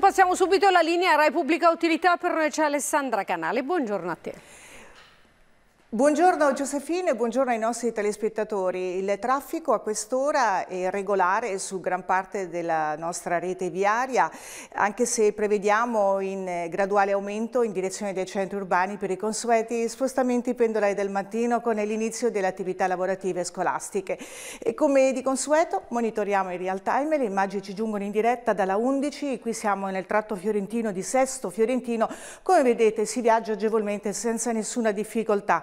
Passiamo subito alla linea Rai Pubblica Utilità per noi c'è Alessandra Canale, buongiorno a te. Buongiorno Giusefine, buongiorno ai nostri telespettatori. Il traffico a quest'ora è regolare su gran parte della nostra rete viaria, anche se prevediamo in eh, graduale aumento in direzione dei centri urbani per i consueti spostamenti pendolari del mattino con l'inizio delle attività lavorative e scolastiche. E come di consueto monitoriamo in real time, le immagini ci giungono in diretta dalla 11, qui siamo nel tratto fiorentino di Sesto Fiorentino, come vedete si viaggia agevolmente senza nessuna difficoltà.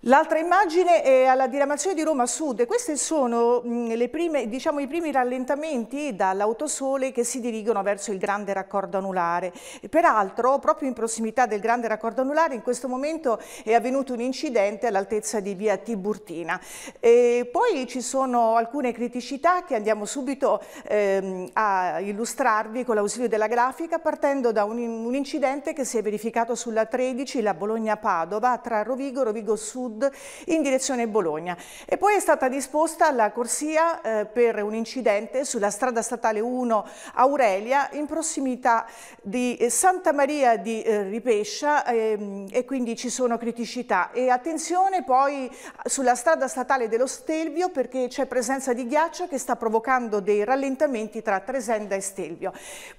L'altra immagine è alla diramazione di Roma Sud e questi sono mm, prime, diciamo, i primi rallentamenti dall'autosole che si dirigono verso il grande raccordo anulare. peraltro proprio in prossimità del grande raccordo anulare in questo momento è avvenuto un incidente all'altezza di via Tiburtina. E poi ci sono alcune criticità che andiamo subito ehm, a illustrarvi con l'ausilio della grafica partendo da un, un incidente che si è verificato sulla 13, la Bologna-Padova, tra Rovigo, Rovigo Sud sud in direzione Bologna. E poi è stata disposta la corsia eh, per un incidente sulla strada statale 1 Aurelia in prossimità di eh, Santa Maria di eh, Ripescia ehm, e quindi ci sono criticità. E attenzione poi sulla strada statale dello Stelvio perché c'è presenza di ghiaccio che sta provocando dei rallentamenti tra Tresenda e Stelvio.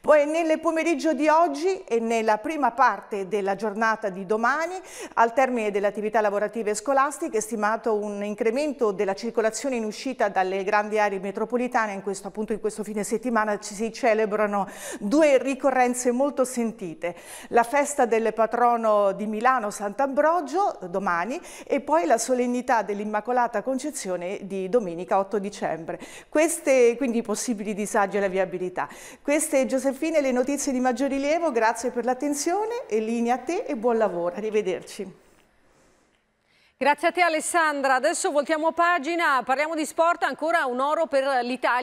Poi nel pomeriggio di oggi e nella prima parte della giornata di domani, al termine delle attività lavorative scolastiche, stimato un incremento della circolazione in uscita dalle grandi aree metropolitane, in questo, appunto in questo fine settimana ci si celebrano due ricorrenze molto sentite, la festa del patrono di Milano Sant'Ambrogio domani e poi la solennità dell'Immacolata Concezione di domenica 8 dicembre. Queste quindi i possibili disagi alla viabilità. Queste Giuseppine le notizie di maggior rilievo, grazie per l'attenzione e linea a te e buon lavoro. Arrivederci. Grazie a te Alessandra, adesso voltiamo pagina, parliamo di sport, ancora un oro per l'Italia.